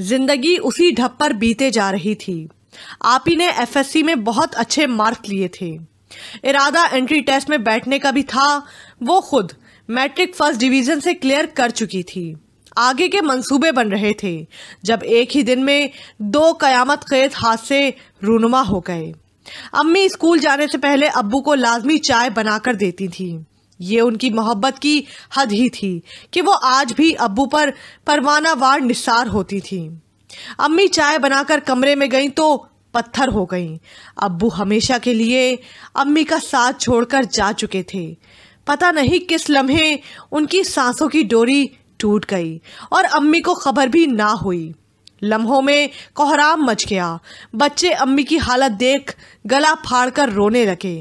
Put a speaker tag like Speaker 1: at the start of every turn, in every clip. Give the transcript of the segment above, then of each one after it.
Speaker 1: जिंदगी उसी ढप पर बीते जा रही थी आप ही ने एफएससी में बहुत अच्छे मार्क लिए थे इरादा एंट्री टेस्ट में बैठने का भी था वो खुद मैट्रिक फर्स्ट डिवीजन से क्लियर कर चुकी थी आगे के मंसूबे बन रहे थे जब एक ही दिन में दो कयामत कैद हादसे रूनुमा हो गए अम्मी स्कूल जाने से पहले अब्बू को लाजमी चाय बनाकर देती थी ये उनकी मोहब्बत की हद ही थी कि वो आज भी अब्बू पर परवाना वार निसार होती थी अम्मी चाय बनाकर कमरे में गई तो पत्थर हो गई अब्बू हमेशा के लिए अम्मी का साथ छोड़कर जा चुके थे पता नहीं किस लम्हे उनकी सांसों की डोरी टूट गई और अम्मी को खबर भी ना हुई लम्हों में कोहराम मच गया बच्चे अम्मी की हालत देख गला फाड़कर रोने लगे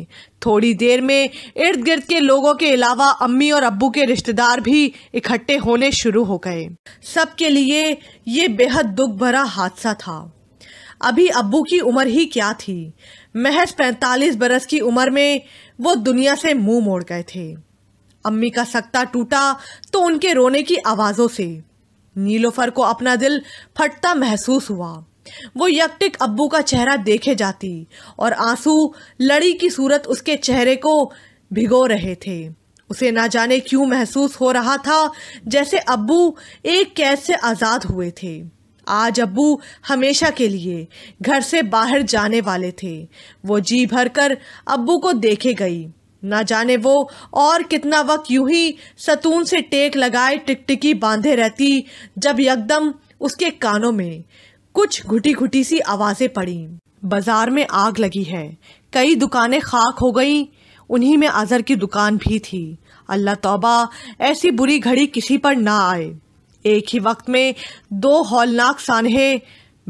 Speaker 1: थोड़ी देर में इर्द गिर्द के लोगों के अलावा अम्मी और अब्बू के रिश्तेदार भी इकट्ठे होने शुरू हो गए सबके लिए ये बेहद दुख भरा हादसा था अभी अब्बू की उम्र ही क्या थी महज पैंतालीस बरस की उम्र में वो दुनिया से मुंह मोड़ गए थे अम्मी का सक्ता टूटा तो उनके रोने की आवाज़ों से नीलोफर को अपना दिल फटता महसूस हुआ वो यकटिक अब्बू का चेहरा देखे जाती और आंसू लड़ी की सूरत उसके चेहरे को भिगो रहे थे उसे ना जाने क्यों महसूस हो रहा था जैसे अब्बू एक कैद से आज़ाद हुए थे आज अब्बू हमेशा के लिए घर से बाहर जाने वाले थे वो जी भरकर अब्बू को देखे गई ना जाने वो और कितना वक्त यूं ही सतून से टेक लगाए टिकटिकी बांधे रहती जब यकदम उसके कानों में कुछ घुटी घुटी सी आवाज़ें पड़ी बाजार में आग लगी है कई दुकानें खाक हो गई उन्हीं में अजहर की दुकान भी थी अल्लाह तौबा ऐसी बुरी घड़ी किसी पर ना आए एक ही वक्त में दो हौलनाक सानहे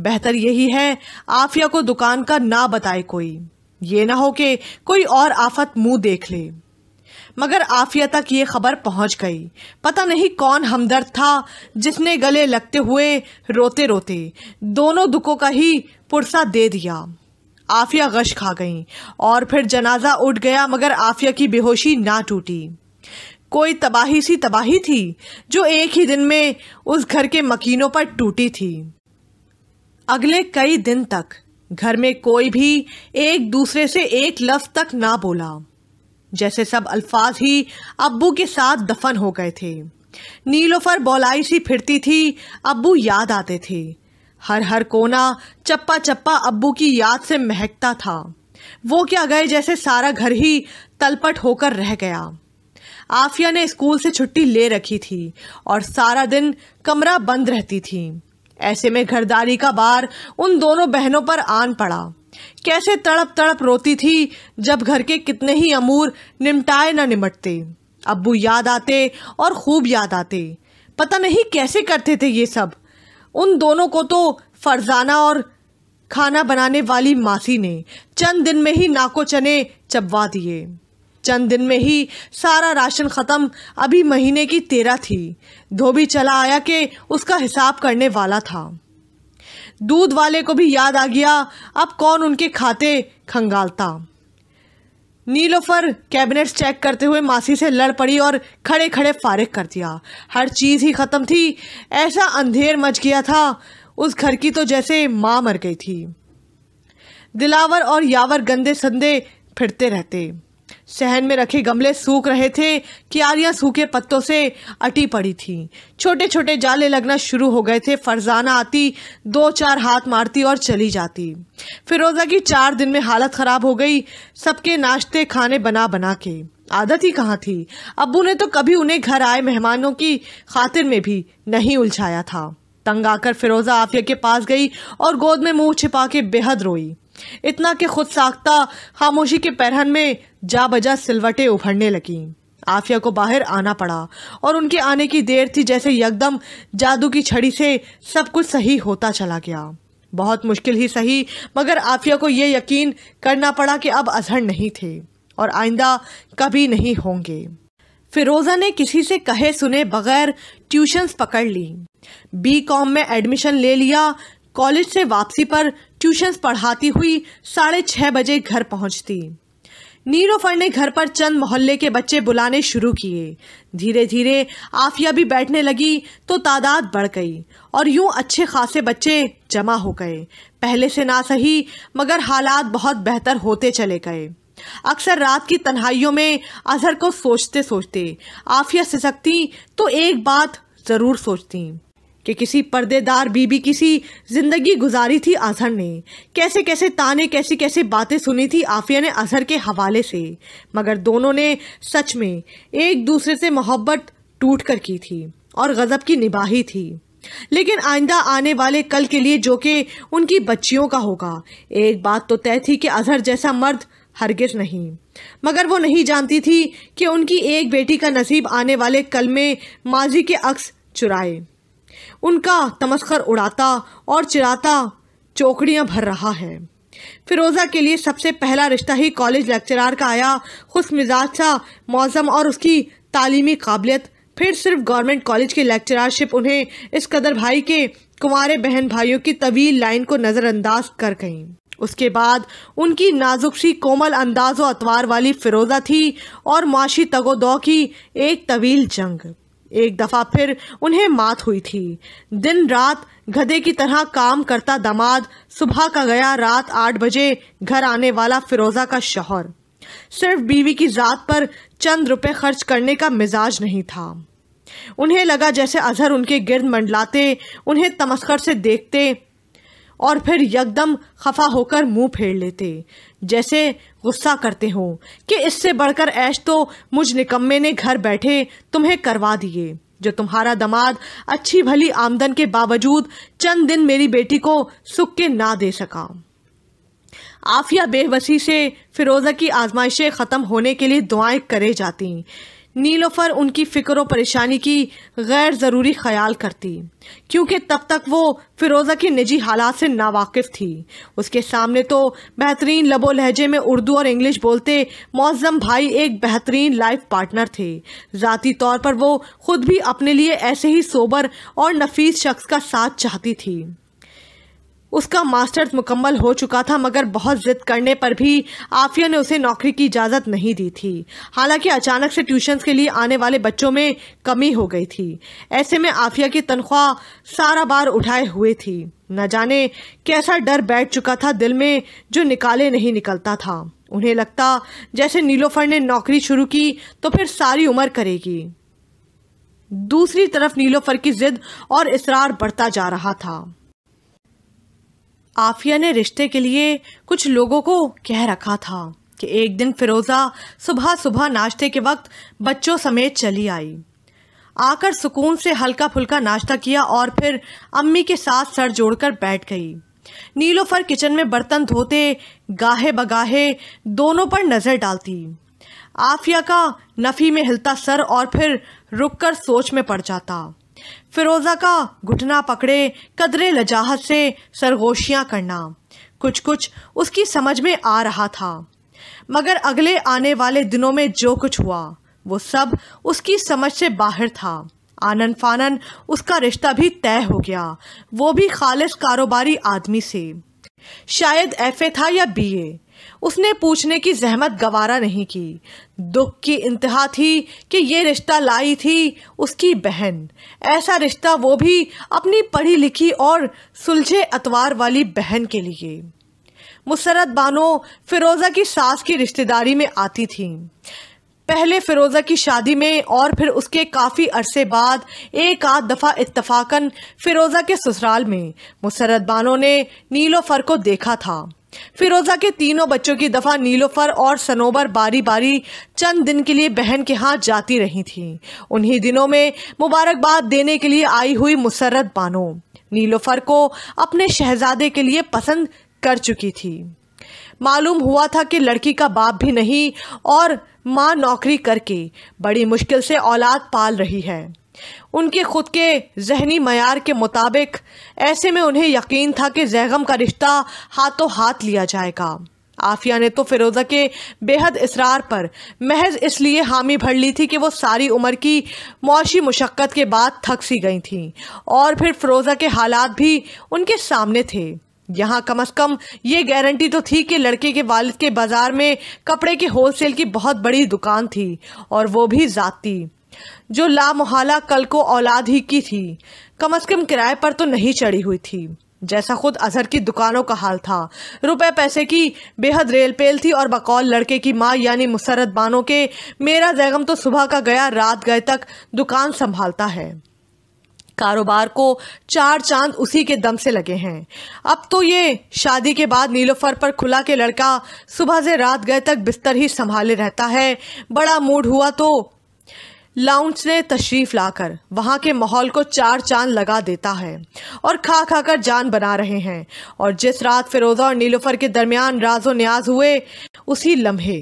Speaker 1: बेहतर यही है आफिया को दुकान का ना बताए कोई ये ना हो कि कोई और आफत मुंह देख ले मगर आफिया तक ये खबर पहुंच गई पता नहीं कौन हमदर्द था जिसने गले लगते हुए रोते रोते दोनों दुखों का ही पुरसा दे दिया आफिया गश खा गई और फिर जनाजा उठ गया मगर आफिया की बेहोशी ना टूटी कोई तबाही सी तबाही थी जो एक ही दिन में उस घर के मकीनों पर टूटी थी अगले कई दिन तक घर में कोई भी एक दूसरे से एक लफ्ज तक ना बोला जैसे सब अल्फाज ही अब्बू के साथ दफन हो गए थे नीलोफर बौलाई सी फिरती थी अब्बू याद आते थे हर हर कोना चप्पा चप्पा अब्बू की याद से महकता था वो क्या गए जैसे सारा घर ही तलपट होकर रह गया आफिया ने स्कूल से छुट्टी ले रखी थी और सारा दिन कमरा बंद रहती थी ऐसे में घरदारी का बार उन दोनों बहनों पर आन पड़ा कैसे तड़प तड़प रोती थी जब घर के कितने ही अमूर निमटाए न निमटते अब्बू याद आते और खूब याद आते पता नहीं कैसे करते थे ये सब उन दोनों को तो फरजाना और खाना बनाने वाली मासी ने चंद दिन में ही नाको चने चबवा दिए चंद दिन में ही सारा राशन ख़त्म अभी महीने की तेरह थी धोबी चला आया कि उसका हिसाब करने वाला था दूध वाले को भी याद आ गया अब कौन उनके खाते खंगालता नीलोफर कैबिनेट चेक करते हुए मासी से लड़ पड़ी और खड़े खड़े फारिग कर दिया हर चीज़ ही ख़त्म थी ऐसा अंधेर मच गया था उस घर की तो जैसे माँ मर गई थी दिलावर और यावर गंदे संदे फिरते रहते सहन में रखे गमले सूख रहे थे क्यारियां सूखे पत्तों से अटी पड़ी थी छोटे छोटे जाले लगना शुरू हो गए थे फरजाना आती दो चार हाथ मारती और चली जाती फिरोज़ा की चार दिन में हालत ख़राब हो गई सबके नाश्ते खाने बना बना के आदत ही कहाँ थी अबू ने तो कभी उन्हें घर आए मेहमानों की खातिर में भी नहीं उलझाया था तंग आकर फिरोज़ा आफिया के पास गई और गोद में मुंह छिपा के बेहद रोई इतना कि खुद साख्ता खामोशी के पैरहन में जा बजा सिलवटें उभरने लगीं आफिया को बाहर आना पड़ा और उनके आने की देर थी जैसे यकदम जादू की छड़ी से सब कुछ सही होता चला गया बहुत मुश्किल ही सही मगर आफिया को यह यकीन करना पड़ा कि अब अजहर नहीं थे और आइंदा कभी नहीं होंगे फिरोज़ा ने किसी से कहे सुने बगैर ट्यूशन्स पकड़ ली बी कॉम में एडमिशन ले लिया कॉलेज से वापसी पर ट्यूशंस पढ़ाती हुई साढ़े छः बजे घर पहुंचती नीरो ने घर पर चंद मोहल्ले के बच्चे बुलाने शुरू किए धीरे धीरे आफिया भी बैठने लगी तो तादाद बढ़ गई और यूं अच्छे खासे बच्चे जमा हो गए पहले से ना सही मगर हालात बहुत बेहतर होते चले गए अक्सर रात की तन्हाइयों में अजहर को सोचते सोचते आफिया सिसकती तो एक बात ज़रूर सोचती कि किसी पर्देदार बीबी किसी ज़िंदगी गुजारी थी अजहर ने कैसे कैसे ताने कैसी कैसे बातें सुनी थी आफिया ने अजहर के हवाले से मगर दोनों ने सच में एक दूसरे से मोहब्बत टूट कर की थी और गज़ब की निभाही थी लेकिन आइंदा आने वाले कल के लिए जो कि उनकी बच्चियों का होगा एक बात तो तय थी कि अजहर जैसा मर्द हरगिज नहीं मगर वो नहीं जानती थी कि उनकी एक बेटी का नसीब आने वाले कल में माजी के अक्स चुराए उनका तमस्कर उड़ाता और चिराता चौकड़ियाँ भर रहा है फिरोज़ा के लिए सबसे पहला रिश्ता ही कॉलेज लेक्चरार का आया खुश मिजाज सा मौसम और उसकी तालीमी काबिलियत फिर सिर्फ गवर्नमेंट कॉलेज की लेक्चरारशिप उन्हें इस कदर भाई के कुंवारे बहन भाइयों की तवील लाइन को नज़रअंदाज कर गई उसके बाद उनकी नाजुक सी कोमल अंदाज व अतवार वाली फिरोज़ा थी और माशी तगोदौ की एक तवील जंग एक दफ़ा फिर उन्हें मात हुई थी दिन रात गधे की तरह काम करता दामाद सुबह का गया रात आठ बजे घर आने वाला फिरोज़ा का शौहर सिर्फ बीवी की ज़ात पर चंद रुपए खर्च करने का मिजाज नहीं था उन्हें लगा जैसे अजहर उनके गिर्द मंडलाते उन्हें तमस्कर से देखते और फिर यकदम खफा होकर मुंह फेर लेते जैसे गुस्सा करते हो कि इससे बढ़कर ऐश तो मुझ निकम्मे ने घर बैठे तुम्हें करवा दिए जो तुम्हारा दमाद अच्छी भली आमदन के बावजूद चंद दिन मेरी बेटी को सुख के ना दे सका आफिया बेवसी से फिरोज़ा की आजमाइशें ख़त्म होने के लिए दुआएं करे जाती नीलोफर उनकी फ़िक्र परेशानी की गैर ज़रूरी ख्याल करती क्योंकि तब तक वो फ़िरोज़ा की निजी हालात से नावाकिफ थी उसके सामने तो बेहतरीन लबो लहजे में उर्दू और इंग्लिश बोलते मौज़म भाई एक बेहतरीन लाइफ पार्टनर थे ज़ाती तौर पर वो ख़ुद भी अपने लिए ऐसे ही सोबर और नफीस शख्स का साथ चाहती थी उसका मास्टर्स मुकम्मल हो चुका था मगर बहुत ज़िद करने पर भी आफिया ने उसे नौकरी की इजाज़त नहीं दी थी हालांकि अचानक से ट्यूशन्स के लिए आने वाले बच्चों में कमी हो गई थी ऐसे में आफिया की तनख्वाह सारा बार उठाए हुए थी न जाने कैसा डर बैठ चुका था दिल में जो निकाले नहीं निकलता था उन्हें लगता जैसे नीलोफर ने नौकरी शुरू की तो फिर सारी उम्र करेगी दूसरी तरफ नीलोफर की जिद और इसरार बढ़ता जा रहा था आफिया ने रिश्ते के लिए कुछ लोगों को कह रखा था कि एक दिन फिरोज़ा सुबह सुबह नाश्ते के वक्त बच्चों समेत चली आई आकर सुकून से हल्का फुल्का नाश्ता किया और फिर अम्मी के साथ सर जोड़कर बैठ गई नीलोफर किचन में बर्तन धोते गाहे बगाहे दोनों पर नज़र डालती आफिया का नफ़ी में हिलता सर और फिर रुककर सोच में पड़ जाता फिरोज़ा का घुटना पकड़े कदरे लजाहत से सरगोशियां करना कुछ कुछ उसकी समझ में आ रहा था मगर अगले आने वाले दिनों में जो कुछ हुआ वो सब उसकी समझ से बाहर था आनन फानन उसका रिश्ता भी तय हो गया वो भी खालिश कारोबारी आदमी से शायद एफ ए था या बी ए उसने पूछने की जहमत गवारा नहीं की दुख की इंतहा थी कि ये रिश्ता लाई थी उसकी बहन ऐसा रिश्ता वो भी अपनी पढ़ी लिखी और सुलझे अतवार वाली बहन के लिए मुसरत बानो फिरोज़ा की सास की रिश्तेदारी में आती थी पहले फिरोज़ा की शादी में और फिर उसके काफ़ी अरसे बाद एक आध दफ़ा इतफाकन फिरोज़ा के ससुराल में मुसरत बानो ने नीलो फर को देखा था फिरोजा के तीनों बच्चों की दफा नीलोफर और सनोबर बारी बारी चंद दिन के लिए बहन के हाथ जाती रही थी उन्हीं दिनों में मुबारकबाद देने के लिए आई हुई मुसरत बानो नीलोफर को अपने शहजादे के लिए पसंद कर चुकी थी मालूम हुआ था कि लड़की का बाप भी नहीं और माँ नौकरी करके बड़ी मुश्किल से औलाद पाल रही है उनके खुद के जहनी मैार के मुताबिक ऐसे में उन्हें यकीन था कि जैगम का रिश्ता हाथों हाथ लिया जाएगा आफिया ने तो फिरोज़ा के बेहद इसरार पर महज इसलिए हामी भर ली थी कि वो सारी उम्र की मौसी मुशक्क़त के बाद थक सी गई थी और फिर फिरोज़ा के हालात भी उनके सामने थे यहाँ कम अज़ कम ये गारंटी तो थी कि लड़के के वालिद के बाज़ार में कपड़े के होलसेल की बहुत बड़ी दुकान थी और वो भी ज़ाती जो लामोहाला कल को औलाद ही की थी कम अज कम किराए पर तो नहीं चढ़ी हुई थी जैसा खुद अजहर की दुकानों का हाल था रुपए पैसे की बेहद रेल पेल थी और बकौल लड़के की माँ यानी मुसरत बानो के मेरा जैगम तो सुबह का गया रात गए तक दुकान संभालता है कारोबार को चार चांद उसी के दम से लगे हैं अब तो ये शादी के बाद नीलोफर पर खुला के लड़का सुबह से रात गए तक बिस्तर ही संभाले रहता है बड़ा मूड हुआ तो लाउंज ने तशरीफ़ लाकर वहां के माहौल को चार चांद लगा देता है और खा खा कर जान बना रहे हैं और जिस रात फिरोज़ा और नीलोफर के दरमियान राजो न्याज हुए उसी लम्हे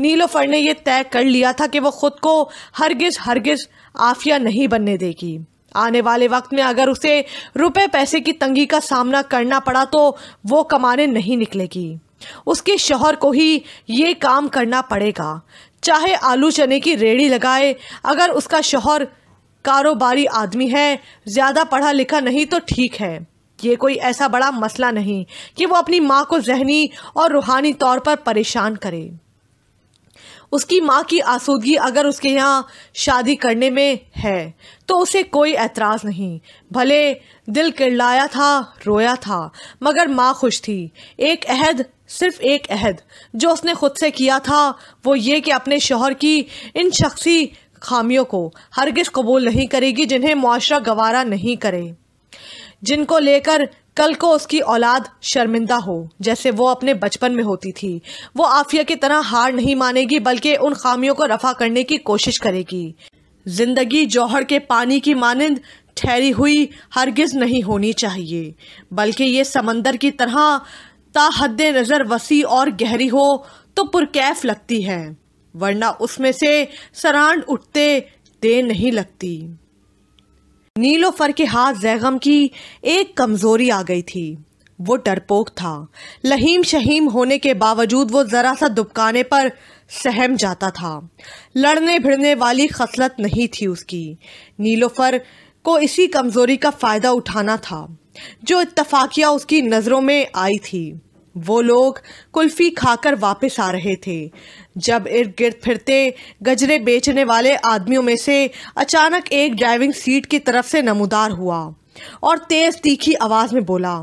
Speaker 1: नीलोफर ने यह तय कर लिया था कि वो ख़ुद को हरगिज हरगिज आफिया नहीं बनने देगी आने वाले वक्त में अगर उसे रुपए पैसे की तंगी का सामना करना पड़ा तो वो कमाने नहीं निकलेगी उसके शोहर को ही ये काम करना पड़ेगा चाहे आलू चने की रेड़ी लगाए अगर उसका शोहर कारोबारी आदमी है ज़्यादा पढ़ा लिखा नहीं तो ठीक है ये कोई ऐसा बड़ा मसला नहीं कि वो अपनी माँ को जहनी और रूहानी तौर पर परेशान करे उसकी माँ की आसूदगी अगर उसके यहाँ शादी करने में है तो उसे कोई एतराज़ नहीं भले दिल किरलाया था रोया था मगर माँ खुश थी एक अहद सिर्फ एक अहद जो उसने खुद से किया था वो ये कि अपने शोहर की इन शख्सी खामियों को हरगिज़ कबूल नहीं करेगी जिन्हें मुआरा गवारा नहीं करे जिनको लेकर कल को उसकी औलाद शर्मिंदा हो जैसे वो अपने बचपन में होती थी वो आफिया की तरह हार नहीं मानेगी बल्कि उन खामियों को रफा करने की कोशिश करेगी जिंदगी जौहर के पानी की मानंद ठहरी हुई हरगिज नहीं होनी चाहिए बल्कि ये समंदर की तरह ताहद नज़र वसी और गहरी हो तो पुरकैफ लगती है वरना उसमें से सरांड उठते देर नहीं लगती नीलोफर के हाथ जैगम की एक कमजोरी आ गई थी वो डरपोक था लहीम शहीम होने के बावजूद वो ज़रा सा दुबकाने पर सहम जाता था लड़ने भिड़ने वाली खसलत नहीं थी उसकी नीलोफर को इसी कमज़ोरी का फ़ायदा उठाना था जो इतफाकिया उसकी नज़रों में आई थी वो लोग कुल्फी खाकर वापस आ रहे थे जब इर्द गिर्द फिरते गजरे बेचने वाले आदमियों में से अचानक एक ड्राइविंग सीट की तरफ से नमोदार हुआ और तेज तीखी आवाज़ में बोला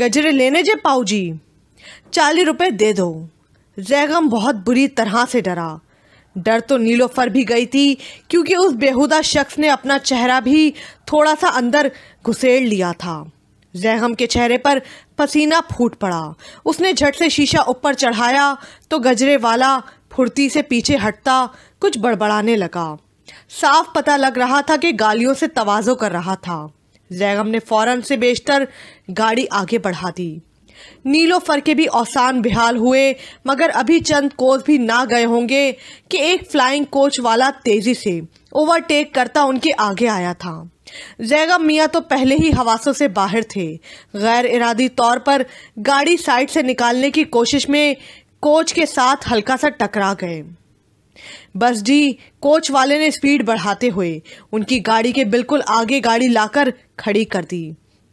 Speaker 1: गजरे लेने जे पाऊ जी चालीस रुपये दे दो जैगम बहुत बुरी तरह से डरा डर तो नीलोफर भी गई थी क्योंकि उस बेहुदा शख्स ने अपना चेहरा भी थोड़ा सा अंदर घुसेड़ लिया था जैगम के चेहरे पर पसीना फूट पड़ा उसने झट से शीशा ऊपर चढ़ाया तो गजरे वाला फुर्ती से पीछे हटता कुछ बड़बड़ाने लगा साफ पता लग रहा था कि गालियों से तवाजो कर रहा था जैगम ने फौरन से बेशतर गाड़ी आगे बढ़ा दी नीलो फर के भी औसान बेहाल हुए मगर अभी चंद कोच भी ना गए होंगे कि एक फ्लाइंग कोच वाला तेजी से ओवरटेक करता उनके आगे आया था जैगम मियाँ तो पहले ही हवासों से बाहर थे गैर इरादी तौर पर गाड़ी साइड से निकालने की कोशिश में कोच के साथ हल्का सा टकरा गए बस जी कोच वाले ने स्पीड बढ़ाते हुए उनकी गाड़ी के बिल्कुल आगे गाड़ी लाकर खड़ी कर दी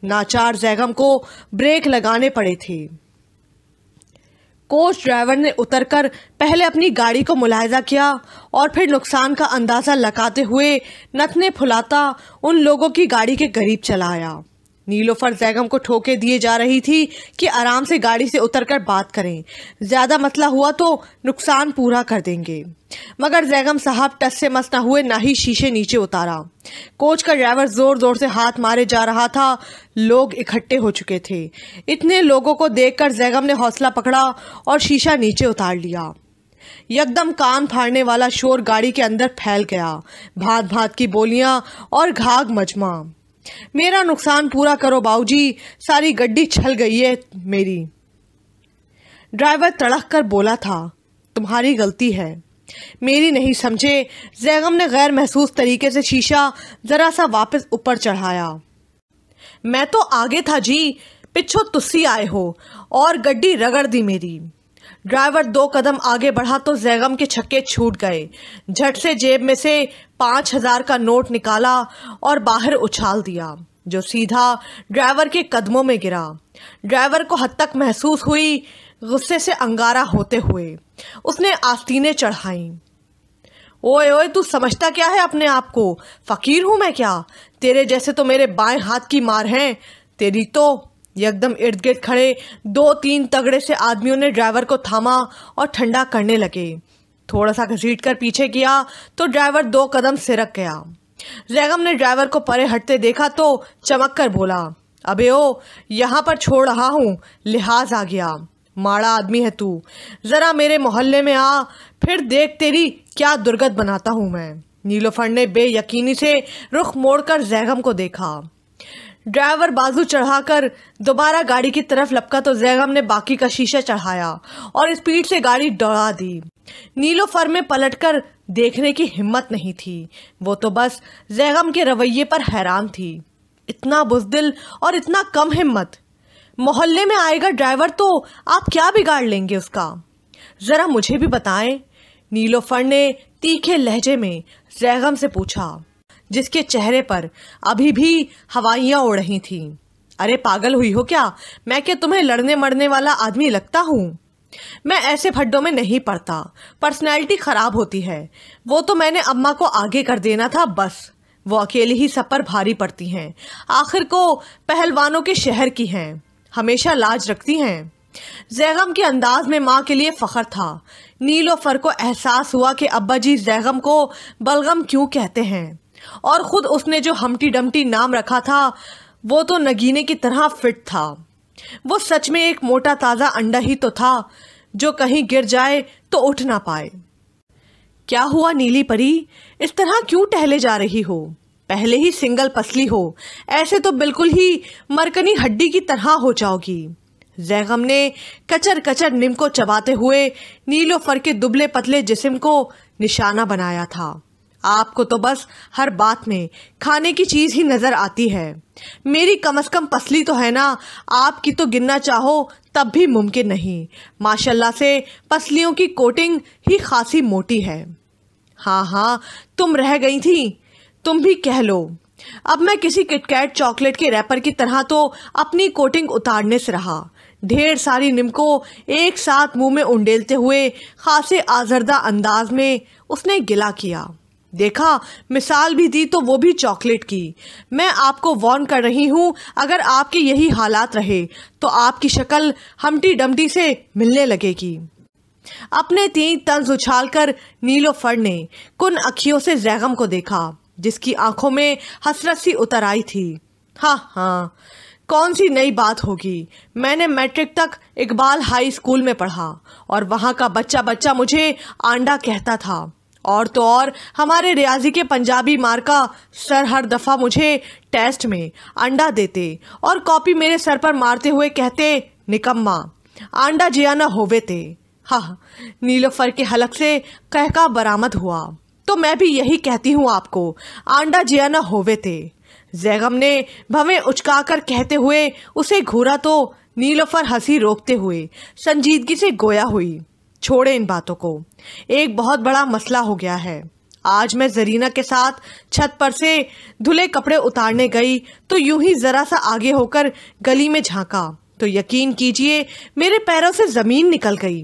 Speaker 1: नाचार जैगम को ब्रेक लगाने पड़े थे कोच ड्राइवर ने उतरकर पहले अपनी गाड़ी को मुलायजा किया और फिर नुकसान का अंदाज़ा लगाते हुए नथने फुलाता उन लोगों की गाड़ी के करीब चला आया नीलोफर जैगम को ठोके दिए जा रही थी कि आराम से गाड़ी से उतरकर बात करें ज़्यादा मसला हुआ तो नुकसान पूरा कर देंगे मगर जैगम साहब टस से मस न हुए ना ही शीशे नीचे उतारा कोच का ड्राइवर जोर जोर से हाथ मारे जा रहा था लोग इकट्ठे हो चुके थे इतने लोगों को देखकर जैगम ने हौसला पकड़ा और शीशा नीचे उतार लिया यकदम कान फाड़ने वाला शोर गाड़ी के अंदर फैल गया भात भात की बोलियां और घाघ मजमा मेरा नुकसान पूरा करो बाऊजी सारी गड्डी छल गई है मेरी ड्राइवर तड़क कर बोला था तुम्हारी गलती है मेरी नहीं समझे जैगम ने गैर महसूस तरीके से शीशा ज़रा सा वापस ऊपर चढ़ाया मैं तो आगे था जी पिछो तुस्सी आए हो और गड्डी रगड़ दी मेरी ड्राइवर दो कदम आगे बढ़ा तो जैगम के छक्के छूट गए झट से जेब में से पाँच हजार का नोट निकाला और बाहर उछाल दिया जो सीधा ड्राइवर के कदमों में गिरा ड्राइवर को हद तक महसूस हुई गुस्से से अंगारा होते हुए उसने आस्तीने चढ़ाई ओए ओए तू समझता क्या है अपने आप को फकीर हूं मैं क्या तेरे जैसे तो मेरे बाएं हाथ की मार हैं तेरी तो एकदम इर्द गिर्द खड़े दो तीन तगड़े से आदमियों ने ड्राइवर को थामा और ठंडा करने लगे थोड़ा सा घसीट कर पीछे किया तो ड्राइवर दो कदम सिरक गया जैगम ने ड्राइवर को परे हटते देखा तो चमक कर बोला अबे ओ यहाँ पर छोड़ रहा हूँ लिहाज आ गया माड़ा आदमी है तू ज़रा मेरे मोहल्ले में आ फिर देख तेरी क्या दुर्गत बनाता हूँ मैं नीलोफर ने बेयकीनी से रुख मोड़कर जैगम को देखा ड्राइवर बाजू चढ़ाकर दोबारा गाड़ी की तरफ लपका तो जैगम ने बाकी का शीशा चढ़ाया और स्पीड से गाड़ी दौड़ा दी नीलो फर में पलटकर देखने की हिम्मत नहीं थी वो तो बस जैगम के रवैये पर हैरान थी इतना बुजदिल और इतना कम हिम्मत मोहल्ले में आएगा ड्राइवर तो आप क्या बिगाड़ लेंगे उसका ज़रा मुझे भी बताएं नीलोफर ने तीखे लहजे में जैगम से पूछा जिसके चेहरे पर अभी भी हवाइयाँ उड़ रही थीं अरे पागल हुई हो क्या मैं क्या तुम्हें लड़ने मरने वाला आदमी लगता हूँ मैं ऐसे भड्डों में नहीं पड़ता पर्सनैलिटी ख़राब होती है वो तो मैंने अम्मा को आगे कर देना था बस वो अकेली ही सब पर भारी पड़ती हैं आखिर को पहलवानों के शहर की हैं हमेशा लाज रखती हैं जैगम के अंदाज में माँ के लिए फ़ख्र था नीलोफर को एहसास हुआ कि अब्बा जी जैगम को बलगम क्यों कहते हैं और ख़ुद उसने जो हमटी डमटी नाम रखा था वो तो नगीने की तरह फिट था वो सच में एक मोटा ताज़ा अंडा ही तो था जो कहीं गिर जाए तो उठ ना पाए क्या हुआ नीली परी इस तरह क्यों टहले जा रही हो पहले ही सिंगल पसली हो ऐसे तो बिल्कुल ही मरकनी हड्डी की तरह हो जाओगी जैगम ने कचर कचर निम को चबाते हुए नीलो फर के दुबले पतले जिस्म को निशाना बनाया था आपको तो बस हर बात में खाने की चीज़ ही नज़र आती है मेरी कम अज़ कम पसली तो है ना आपकी तो गिनना चाहो तब भी मुमकिन नहीं माशाल्लाह से पसलियों की कोटिंग ही खासी मोटी है हाँ हाँ तुम रह गई थी तुम भी कह लो अब मैं किसी किटकैट चॉकलेट के रैपर की तरह तो अपनी कोटिंग उतारने से रहा ढेर सारी निमको एक साथ मुंह में उंडेलते हुए खासे आजरदा अंदाज में उसने गिला किया देखा मिसाल भी दी तो वो भी चॉकलेट की मैं आपको वॉर्न कर रही हूँ अगर आपके यही हालात रहे तो आपकी शक्ल हमटी डमटी से मिलने लगेगी अपने तीन तंज उछालकर फर ने कुन अखियों से जैगम को देखा जिसकी आंखों में हसरत सी उतर आई थी हाँ हाँ कौन सी नई बात होगी मैंने मैट्रिक तक इकबाल हाई स्कूल में पढ़ा और वहाँ का बच्चा बच्चा मुझे आंडा कहता था और तो और हमारे रियाजी के पंजाबी मार्का सर हर दफ़ा मुझे टेस्ट में अंडा देते और कॉपी मेरे सर पर मारते हुए कहते निकम्मा अंडा जिया ना होवे थे हाँ नीलोफर के हलक से कहका बरामद हुआ तो मैं भी यही कहती हूँ आपको अंडा जिया ना होवे थे जैगम ने भवें उचकाकर कहते हुए उसे घूरा तो नीलोफर हंसी रोकते हुए संजीदगी से गोया हुई छोड़े इन बातों को एक बहुत बड़ा मसला हो गया है आज मैं जरीना के साथ छत पर से धुले कपड़े उतारने गई तो यूं ही ज़रा सा आगे होकर गली में झांका तो यकीन कीजिए मेरे पैरों से ज़मीन निकल गई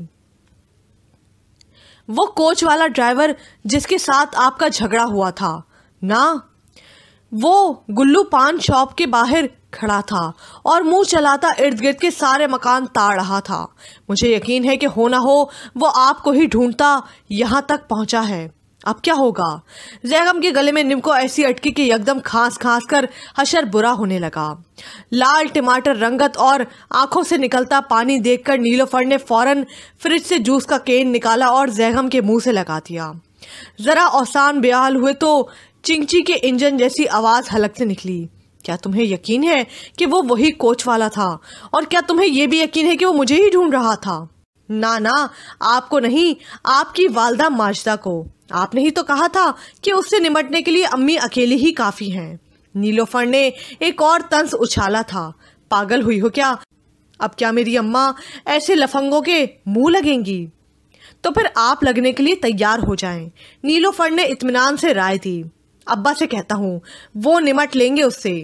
Speaker 1: वो कोच वाला ड्राइवर जिसके साथ आपका झगड़ा हुआ था ना वो गुल्लू पान शॉप के बाहर खड़ा था और मुंह चलाता इर्द गिर्द के सारे मकान ताड़ रहा था मुझे यकीन है कि हो ना हो वो आपको ही ढूंढता यहाँ तक पहुंचा है अब क्या होगा जैगम के गले में निमको ऐसी अटकी कि एकदम खांस खांस कर हशर बुरा होने लगा लाल टमाटर रंगत और आंखों से निकलता पानी देखकर नीलोफर ने फौरन फ्रिज से जूस का केन निकाला और जैगम के मुंह से लगा दिया ज़रा औसान बेहाल हुए तो चिंची के इंजन जैसी आवाज़ हलक से निकली क्या तुम्हें यकीन है कि वो वही कोच वाला था और क्या तुम्हें यह भी यकीन है कि वो मुझे ही ढूंढ रहा था ना ना आपको नहीं आपकी वालदा माजदा को आपने ही तो कहा था कि उससे निमटने के लिए अम्मी अकेली ही काफ़ी हैं नीलोफर ने एक और तंस उछाला था पागल हुई हो क्या अब क्या मेरी अम्मा ऐसे लफंगों के मुंह लगेंगी तो फिर आप लगने के लिए तैयार हो जाएं। नीलोफर ने इतमान से राय दी अब्बा से कहता हूँ वो निमट लेंगे उससे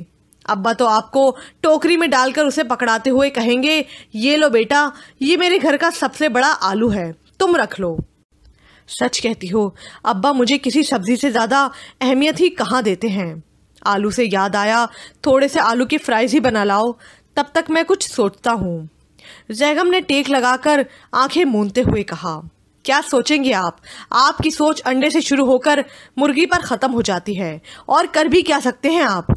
Speaker 1: अब्बा तो आपको टोकरी में डालकर उसे पकड़ाते हुए कहेंगे ये लो बेटा ये मेरे घर का सबसे बड़ा आलू है तुम रख लो सच कहती हो अब्बा मुझे किसी सब्जी से ज़्यादा अहमियत ही कहाँ देते हैं आलू से याद आया थोड़े से आलू के फ्राइज ही बना लाओ तब तक मैं कुछ सोचता हूँ जैगम ने टेक लगाकर आंखें मूंदते हुए कहा क्या सोचेंगे आप आपकी सोच अंडे से शुरू होकर मुर्गी पर ख़त्म हो जाती है और कर भी क्या सकते हैं आप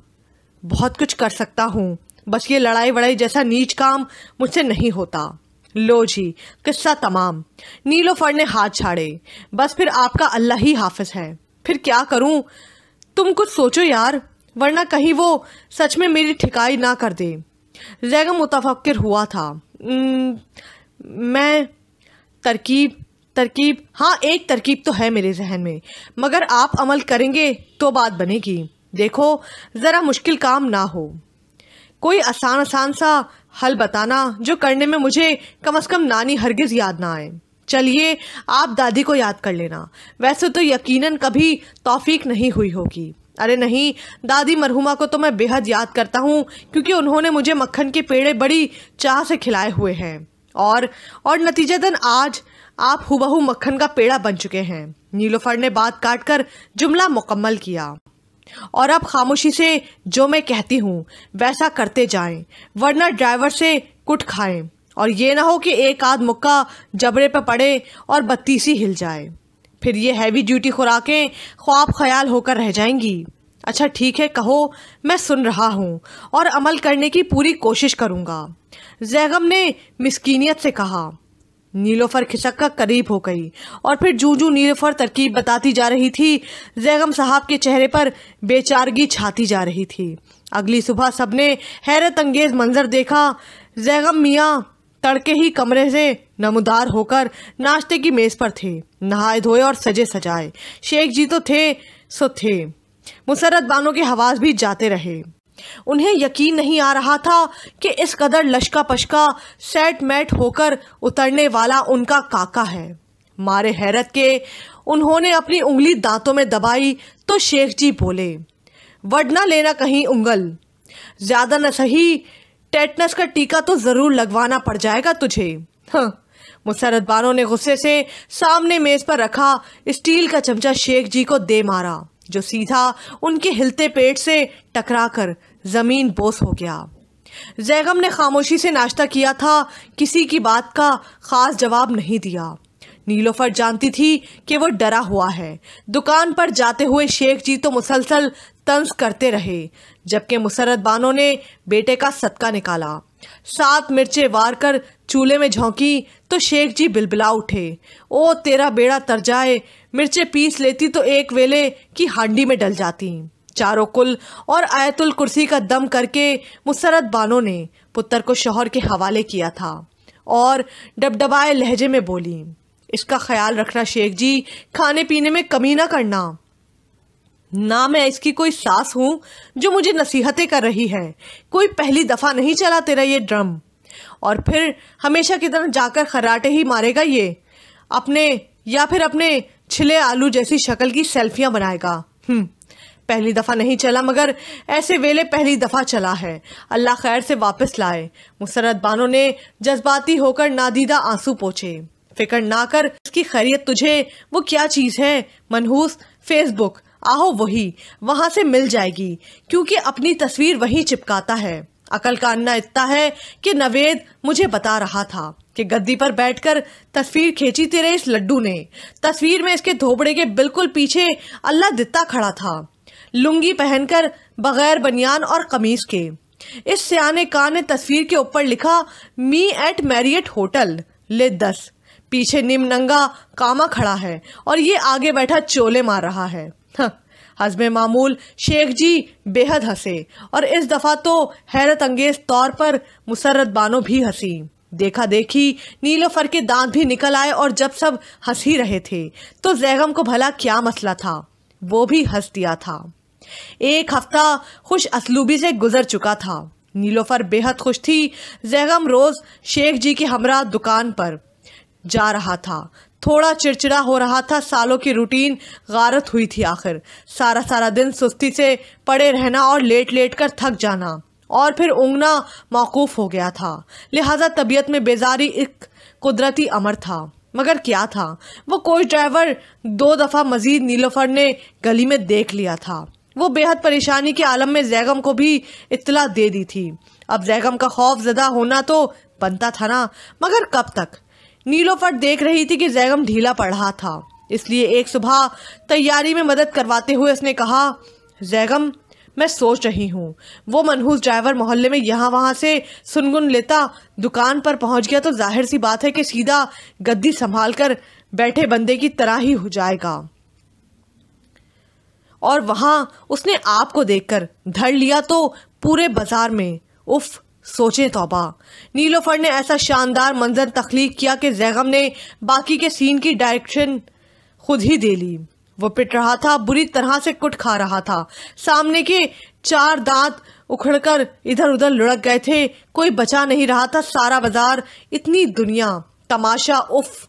Speaker 1: बहुत कुछ कर सकता हूँ बस ये लड़ाई वड़ाई जैसा नीच काम मुझसे नहीं होता लो जी किस्सा तमाम नीलो फर ने हाथ छाड़े बस फिर आपका अल्लाह ही हाफिज है फिर क्या करूं तुम कुछ सोचो यार वरना कहीं वो सच में मेरी ठिकाई ना कर दे जैगा मुतफक्र हुआ था मैं तरकीब तरकीब हाँ एक तरकीब तो है मेरे जहन में मगर आप अमल करेंगे तो बात बनेगी देखो ज़रा मुश्किल काम ना हो कोई आसान आसान सा हल बताना जो करने में मुझे कम अज़ कम नानी हरगिज़ याद ना आए चलिए आप दादी को याद कर लेना वैसे तो यकीनन कभी तौफीक नहीं हुई होगी अरे नहीं दादी मरहुमा को तो मैं बेहद याद करता हूँ क्योंकि उन्होंने मुझे मक्खन के पेड़े बड़ी चाह से खिलाए हुए हैं और और नतीजतन आज आप हुबहू मक्खन का पेड़ा बन चुके हैं नीलोफर ने बात काट कर जुमला मुकम्मल किया और अब खामोशी से जो मैं कहती हूँ वैसा करते जाएं वरना ड्राइवर से कुट खाएं और ये ना हो कि एक आध मुक्का जबरे पर पड़े और बत्तीसी हिल जाए फिर ये हैवी ड्यूटी खुराकें ख्वाब ख्याल होकर रह जाएंगी अच्छा ठीक है कहो मैं सुन रहा हूँ और अमल करने की पूरी कोशिश करूँगा जैगम ने मिसकीनियत से कहा नीलोफर खिसक कर करीब हो गई और फिर जू जू नीलोफर तरकीब बताती जा रही थी जैगम साहब के चेहरे पर बेचारगी छाती जा रही थी अगली सुबह सबने हैरत अंगेज मंजर देखा जैगम मियाँ तड़के ही कमरे से नमदार होकर नाश्ते की मेज़ पर थे नहाए धोए और सजे सजाए शेख जी तो थे सो थे मुसरत बानों के हवास भी जाते रहे उन्हें यकीन नहीं आ रहा था कि इस कदर लश्का पशका सेट मैट होकर उतरने वाला उनका काका है मारे हैरत के उन्होंने अपनी उंगली दांतों में दबाई तो शेख जी बोले वडना लेना कहीं उंगल ज़्यादा न सही टेटनस का टीका तो ज़रूर लगवाना पड़ जाएगा तुझे हाँ। मुसरत बानो ने गुस्से से सामने मेज़ पर रखा स्टील का चमचा शेख जी को दे मारा जो सीधा उनके हिलते पेट से टकरा कर ज़मीन बोस हो गया जैगम ने खामोशी से नाश्ता किया था किसी की बात का ख़ास जवाब नहीं दिया नीलोफर जानती थी कि वो डरा हुआ है दुकान पर जाते हुए शेख जी तो मुसलसल तंज करते रहे जबकि मुसरत बानो ने बेटे का सदका निकाला सात मिर्चे वार कर चूल्हे में झोंकी तो शेख जी बिलबिला उठे ओ तेरा बेड़ा तर जाए मिर्चे पीस लेती तो एक वेले की हांडी में डल जाती चारों कुल और आयतुल कुर्सी का दम करके मुसरत बानो ने पुत्र को शोहर के हवाले किया था और डबडबाए लहजे में बोली इसका ख्याल रखना शेख जी खाने पीने में कमी ना करना ना मैं इसकी कोई सास हूं जो मुझे नसीहतें कर रही है कोई पहली दफ़ा नहीं चला तेरा ये ड्रम और फिर हमेशा की तरह जाकर खराटे ही मारेगा ये अपने या फिर अपने छिले आलू जैसी शक्ल की सेल्फियां बनाएगा हम्म पहली दफ़ा नहीं चला मगर ऐसे वेले पहली दफ़ा चला है अल्लाह खैर से वापस लाए मुसरत बानो ने जज्बाती होकर नादीदा आंसू पोछे फिक्र ना कर उसकी खैरियत तुझे वो क्या चीज़ है मनहूस फेसबुक आहो वही वहाँ से मिल जाएगी क्योंकि अपनी तस्वीर वहीं चिपकाता है अकल का अन्ना इतना है कि नवेद मुझे बता रहा था कि गद्दी पर बैठकर तस्वीर खींची तेरे इस लड्डू ने तस्वीर में इसके धोबड़े के बिल्कुल पीछे अल्लाह दित्ता खड़ा था लुंगी पहनकर बगैर बनियान और कमीज के इस सियाने कान ने तस्वीर के ऊपर लिखा मी एट मैरियट होटल ले दस पीछे निम नंगा कामा खड़ा है और ये आगे बैठा चोले मार रहा है हजम मामूल शेख जी बेहद हंसे और इस दफ़ा तो हैरत अंगेज तौर पर मुसरत बानो भी हंसी देखा देखी नीलोफर के दांत भी निकल आए और जब सब हंस ही रहे थे तो जैगम को भला क्या मसला था वो भी हंस दिया था एक हफ्ता खुश असलूबी से गुजर चुका था नीलोफर बेहद खुश थी जैगम रोज़ शेख जी के हमरा दुकान पर जा रहा था थोड़ा चिड़चिड़ा हो रहा था सालों की रूटीन गारत हुई थी आखिर सारा सारा दिन सुस्ती से पड़े रहना और लेट लेट कर थक जाना और फिर उंगना मौकूफ़ हो गया था लिहाजा तबीयत में बेजारी एक कुदरती अमर था मगर क्या था वो कोच ड्राइवर दो दफ़ा मज़ीद नीलोफर ने गली में देख लिया था वो बेहद परेशानी के आलम में जैगम को भी इतला दे दी थी अब जैगम का खौफ ज़दा होना तो बनता था ना मगर कब तक नीलोफर देख रही थी कि जैगम ढीला पड़ रहा था इसलिए एक सुबह तैयारी में मदद करवाते हुए उसने कहा जैगम मैं सोच रही हूँ वो मनहूस ड्राइवर मोहल्ले में यहाँ वहाँ से सुनगुन लेता दुकान पर पहुँच गया तो जाहिर सी बात है कि सीधा गद्दी संभाल कर बैठे बंदे की तरह ही हो जाएगा और वहाँ उसने आप को देखकर धर लिया तो पूरे बाजार में उफ सोचे तोबा नीलोफर ने ऐसा शानदार मंजर तख्लीक किया कि जैगम ने बाकी के सीन की डायरेक्शन खुद ही दे ली वो पिट रहा था बुरी तरह से कुट खा रहा था सामने के चार दांत उखड़कर इधर उधर लुढ़क गए थे कोई बचा नहीं रहा था सारा बाजार इतनी दुनिया तमाशा उफ